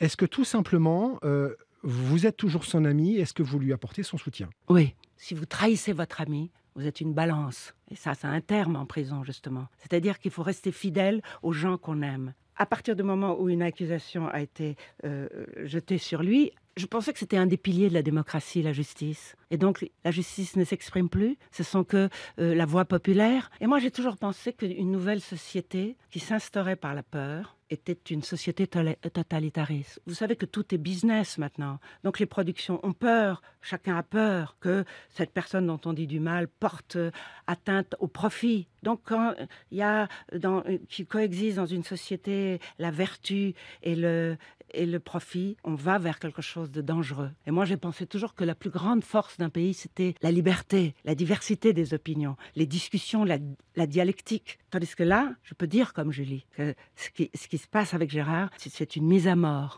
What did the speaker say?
Est-ce que tout simplement, euh, vous êtes toujours son ami Est-ce que vous lui apportez son soutien Oui. Si vous trahissez votre ami, vous êtes une balance. Et ça, c'est un terme en prison, justement. C'est-à-dire qu'il faut rester fidèle aux gens qu'on aime. À partir du moment où une accusation a été euh, jetée sur lui, je pensais que c'était un des piliers de la démocratie, la justice. Et donc, la justice ne s'exprime plus, ce sont que euh, la voix populaire. Et moi, j'ai toujours pensé qu'une nouvelle société qui s'instaurait par la peur était une société totalitariste. Vous savez que tout est business maintenant. Donc les productions ont peur, chacun a peur que cette personne dont on dit du mal porte euh, atteinte au profit. Donc quand euh, il y a qui coexiste dans une société la vertu et le, et le profit, on va vers quelque chose de dangereux. Et moi, j'ai pensé toujours que la plus grande force d'un pays, c'était la liberté, la diversité des opinions, les discussions, la, dialectique. Tandis que là, je peux dire comme Julie, que ce qui se passe avec Gérard, c'est une mise à mort.